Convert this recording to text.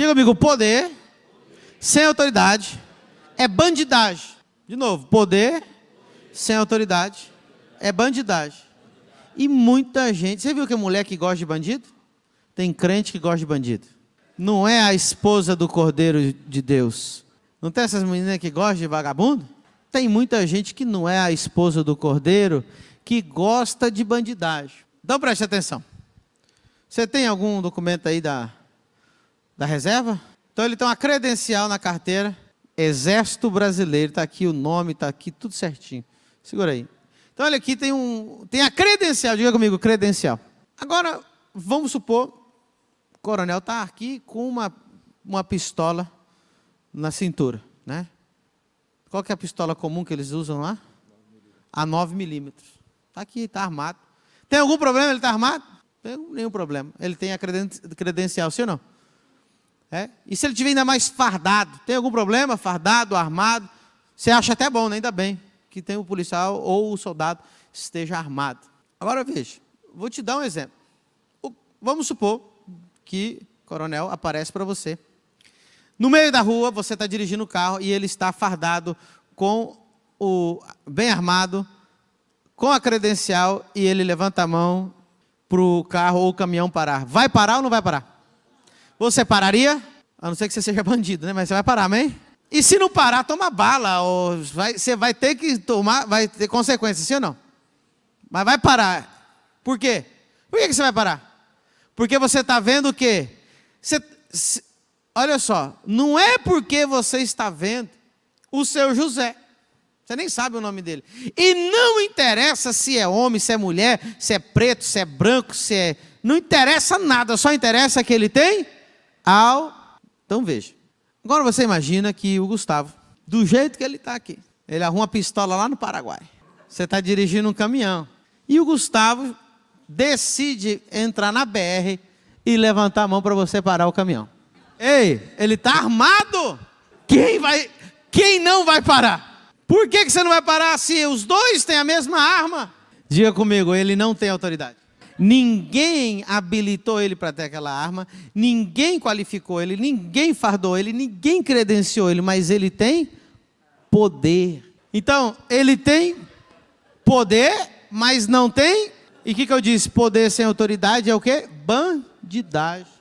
Diga comigo, poder sem autoridade é bandidagem. De novo, poder sem autoridade é bandidagem. E muita gente, você viu que é mulher que gosta de bandido? Tem crente que gosta de bandido. Não é a esposa do Cordeiro de Deus. Não tem essas meninas que gostam de vagabundo? Tem muita gente que não é a esposa do Cordeiro que gosta de bandidagem. Então preste atenção. Você tem algum documento aí da da reserva? Então ele tem uma credencial na carteira. Exército Brasileiro, está aqui o nome, está aqui tudo certinho. Segura aí. Então olha aqui, tem, um, tem a credencial, diga comigo, credencial. Agora, vamos supor, o coronel está aqui com uma, uma pistola na cintura, né? Qual que é a pistola comum que eles usam lá? A 9 milímetros. Está aqui, está armado. Tem algum problema ele está armado? Tem nenhum problema. Ele tem a creden credencial, sim ou não? É? E se ele tiver ainda mais fardado? Tem algum problema? Fardado, armado? Você acha até bom, né? ainda bem, que tem o policial ou o soldado esteja armado. Agora veja, vou te dar um exemplo. O, vamos supor que o coronel aparece para você. No meio da rua, você está dirigindo o carro e ele está fardado com o bem armado, com a credencial e ele levanta a mão para o carro ou o caminhão parar. Vai parar ou não vai parar? Você pararia? A não ser que você seja bandido, né? Mas você vai parar, amém? E se não parar, toma bala. Ou vai, você vai ter que tomar, vai ter consequências, sim ou não? Mas vai parar. Por quê? Por que, você vai parar? Porque você está vendo o quê? Você, se, olha só, não é porque você está vendo o seu José. Você nem sabe o nome dele. E não interessa se é homem, se é mulher, se é preto, se é branco, se é. Não interessa nada, só interessa que ele tem ao. Então veja. Agora você imagina que o Gustavo, do jeito que ele está aqui, ele arruma pistola lá no Paraguai. Você está dirigindo um caminhão. E o Gustavo decide entrar na BR e levantar a mão para você parar o caminhão. Ei, ele está armado! Quem vai. Quem não vai parar? Por que, que você não vai parar se os dois têm a mesma arma? Diga comigo, ele não tem autoridade. Ninguém habilitou ele para ter aquela arma, ninguém qualificou ele, ninguém fardou ele, ninguém credenciou ele, mas ele tem poder. Então, ele tem poder, mas não tem. E o que, que eu disse? Poder sem autoridade é o quê? Bandidagem.